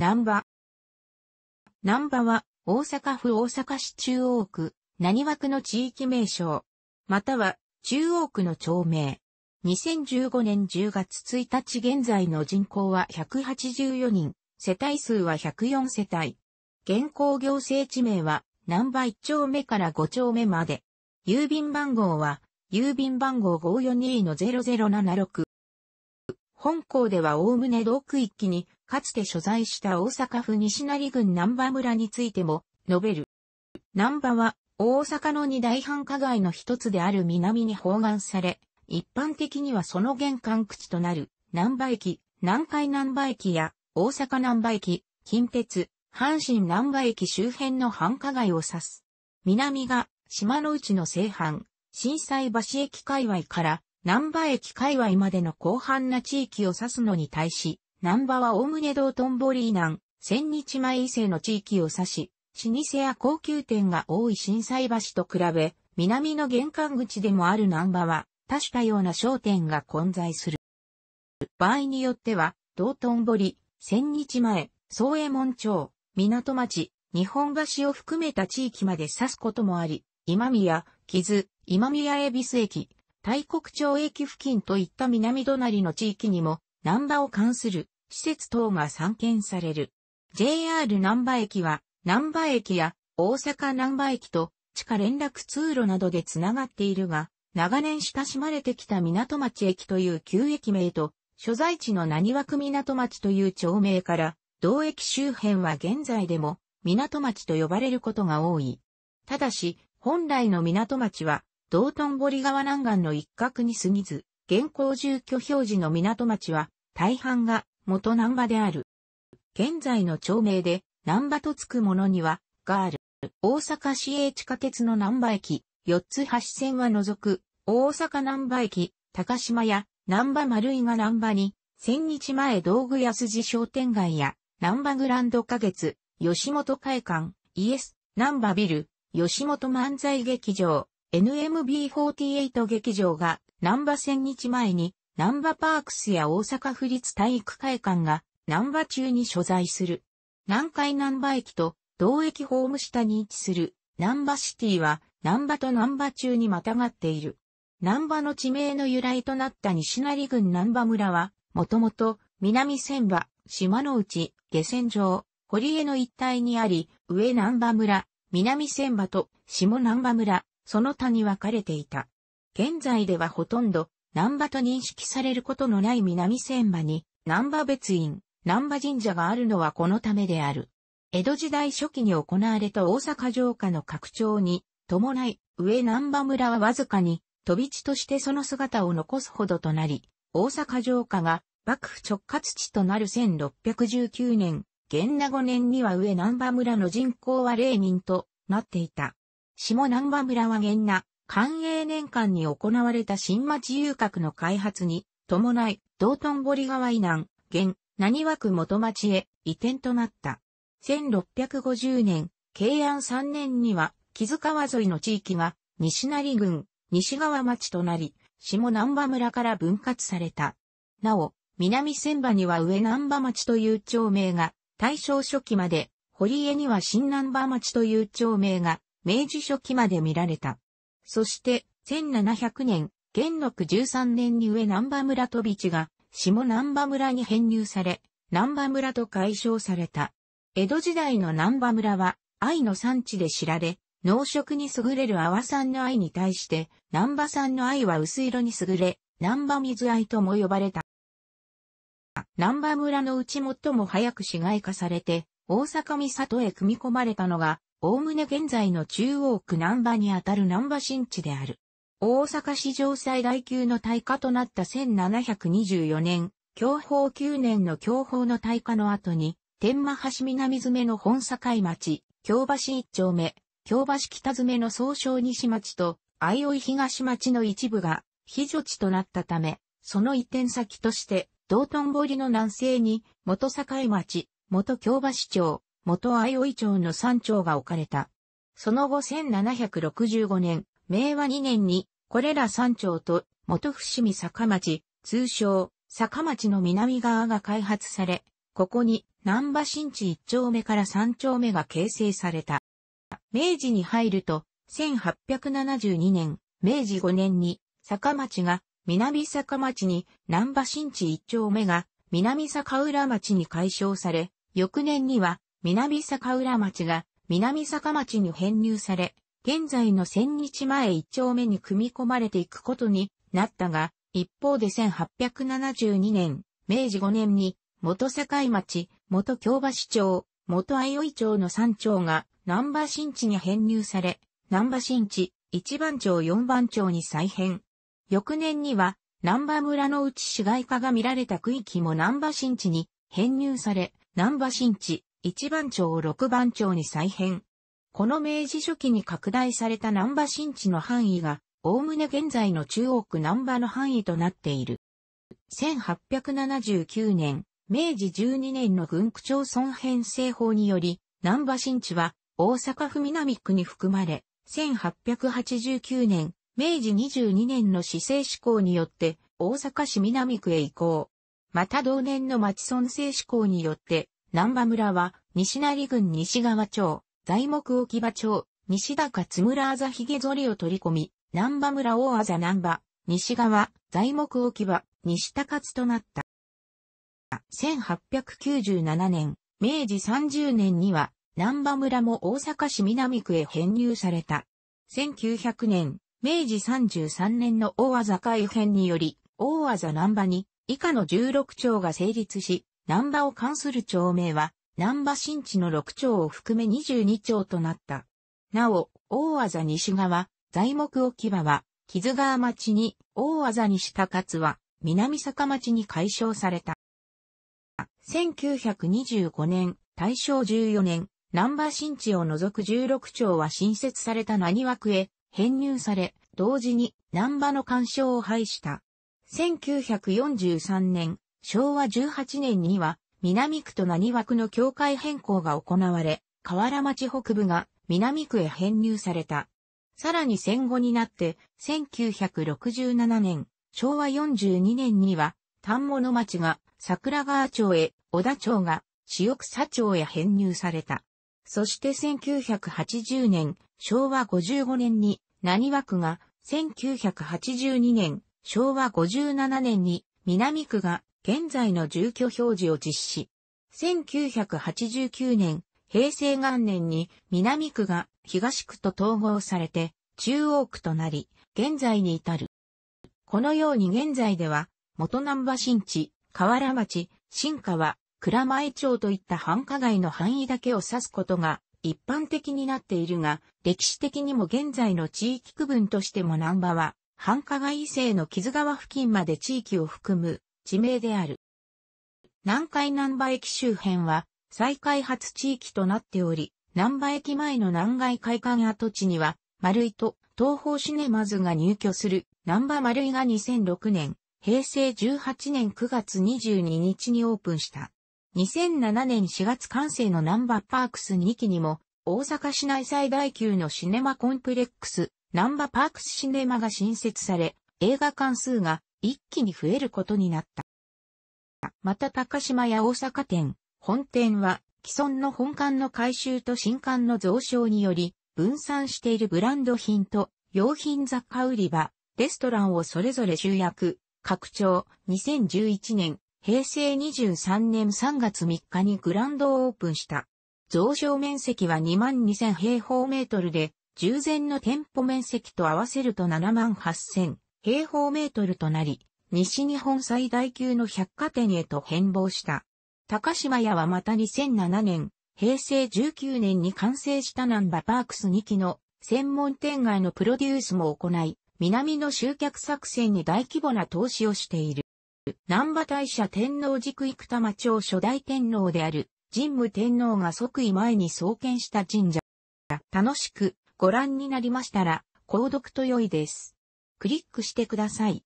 南波。南波は、大阪府大阪市中央区、何枠の地域名称、または、中央区の町名。2015年10月1日現在の人口は184人、世帯数は104世帯。現行行政地名は、南波1丁目から5丁目まで。郵便番号は、郵便番号542-0076。本校ではおおむね同区域に、かつて所在した大阪府西成郡南波村についても、述べる。南波は、大阪の二大繁華街の一つである南に包含され、一般的にはその玄関口となる、南波駅、南海南波駅や、大阪南波駅、近鉄、阪神南波駅周辺の繁華街を指す。南が、島の内の西半、震災橋駅界隈から南波駅界隈までの広範な地域を指すのに対し、南波はおおむね道頓堀以南、千日前以西の地域を指し、老舗や高級店が多い震災橋と比べ、南の玄関口でもある南波は、多種多様な商店が混在する。場合によっては、道頓堀、千日前、宗右衛門町、港町、日本橋を含めた地域まで指すこともあり、今宮、木津、今宮恵比寿駅、大国町駅付近といった南隣の地域にも、南波を関する施設等が散見される。JR 南波駅は、南波駅や大阪南波駅と地下連絡通路などでつながっているが、長年親しまれてきた港町駅という旧駅名と、所在地の何枠港町という町名から、同駅周辺は現在でも港町と呼ばれることが多い。ただし、本来の港町は道頓堀川南岸の一角に過ぎず、現行住居表示の港町は、大半が元南波である。現在の町名で、南波とつくものには、がある。大阪市営地下鉄の南波駅、四つ橋線は除く、大阪南波駅、高島屋、南波丸井が南波に、千日前道具屋筋商店街や、南波グランド花月、吉本会館、イエス、南波ビル、吉本漫才劇場、NMB48 劇場が南波千日前に南波パークスや大阪府立体育会館が南波中に所在する。南海南波駅と同駅ホーム下に位置する南波シティは南波と南波中にまたがっている。南波の地名の由来となった西成郡南波村は、もともと南千波、島の内、下船場、堀江の一帯にあり、上南波村、南千波と下南波村、その他に分かれていた。現在ではほとんど、南波と認識されることのない南千葉に、南波別院、南波神社があるのはこのためである。江戸時代初期に行われた大阪城下の拡張に、伴い、上南波村はわずかに、飛び地としてその姿を残すほどとなり、大阪城下が幕府直轄地となる1619年、元名5年には上南波村の人口は0人となっていた。下南馬村は元那、官営年間に行われた新町遊郭の開発に、伴い、道頓堀川以南、現、何枠元町へ移転となった。1650年、慶安3年には、木津川沿いの地域が、西成郡、西川町となり、下南波村から分割された。なお、南千葉には上南波町という町名が、大正初期まで、堀江には新南波町という町名が明治初期まで見られた。そして、1700年、元禄13年に上南波村飛び地が、下南波村に編入され、南波村と解消された。江戸時代の南波村は、愛の産地で知られ、農食に優れる阿波産の愛に対して、南波産の愛は薄色に優れ、南波水愛とも呼ばれた。南波村のうち最も早く市街化されて、大阪三里へ組み込まれたのが、おおむね現在の中央区南波にあたる南波新地である。大阪市城最大級の大火となった1724年、享保9年の享保の大火の後に、天満橋南詰の本境町、京橋一丁目、京橋北詰の総称西町と、相生東町の一部が、非除地となったため、その移転先として、道頓堀の南西に、元境町、元京橋町、元相生町の山頂が置かれた。その後1765年、明和2年に、これら山頂と元伏見坂町、通称、坂町の南側が開発され、ここに南波新地1丁目から3丁目が形成された。明治に入ると、1872年、明治5年に、坂町が南坂町に南波新地1丁目が南坂浦町に解消され、翌年には南坂浦町が南坂町に編入され、現在の千日前一丁目に組み込まれていくことになったが、一方で1872年、明治5年に、元境町、元京橋町、元愛生町の3町が、南波新地に編入され、南波新地、1番町4番町に再編。翌年には、南波村のうち市街化が見られた区域も南波新地に編入され、南波新地、1番町を6番町に再編。この明治初期に拡大された南波新地の範囲が、おおむね現在の中央区南波の範囲となっている。1879年、明治12年の軍区町村編成法により、南波新地は大阪府南区に含まれ、1889年、明治22年の市政施行によって大阪市南区へ移行。また同年の町村政施行によって南波村は、西成郡西川町、材木置場町、西高津村あざひげぞりを取り込み、南波村大あざ南波、西側、材木置場、西高津となった。1897年、明治30年には、南波村も大阪市南区へ編入された。1900年、明治33年の大あざ改編により、大あざ南波に以下の16町が成立し、南波を関する町名は、南波新地の6町を含め22町となった。なお、大技西側、材木置き場は、木津川町に、大技西高津は、南坂町に解消された。1925年、大正14年、南波新地を除く16町は新設された何枠へ編入され、同時に南波の干渉を廃した。1943年、昭和18年には南区と何枠の境界変更が行われ、河原町北部が南区へ編入された。さらに戦後になって1967年、昭和42年には丹後の町が桜川町へ、小田町が塩草町へ編入された。そして1980年、昭和55年に、何枠が、1982年、昭和57年に、南区が、現在の住居表示を実施。1989年、平成元年に南区が東区と統合されて中央区となり、現在に至る。このように現在では、元南波新地、河原町、新川、倉前町といった繁華街の範囲だけを指すことが一般的になっているが、歴史的にも現在の地域区分としても南波は、繁華街異西の木津川付近まで地域を含む地名である。南海南波駅周辺は再開発地域となっており、南波駅前の南海海岸跡地には、丸井と東方シネマズが入居する南波丸井が2006年、平成18年9月22日にオープンした。2007年4月完成の南波パークス2期にも、大阪市内最大級のシネマコンプレックス、南波パークスシネマが新設され、映画館数が一気に増えることになった。また高島屋大阪店、本店は既存の本館の改修と新館の増床により、分散しているブランド品と用品雑貨売り場、レストランをそれぞれ集約、拡張、2011年、平成23年3月3日にグランドオープンした。増床面積は22,000万平方メートルで、従前の店舗面積と合わせると78,000平方メートルとなり、西日本最大級の百貨店へと変貌した。高島屋はまた2007年、平成19年に完成した南バパークス2期の専門店街のプロデュースも行い、南の集客作戦に大規模な投資をしている。南波大社天皇軸生田町初代天皇である神武天皇が即位前に創建した神社。楽しくご覧になりましたら、購読と良いです。クリックしてください。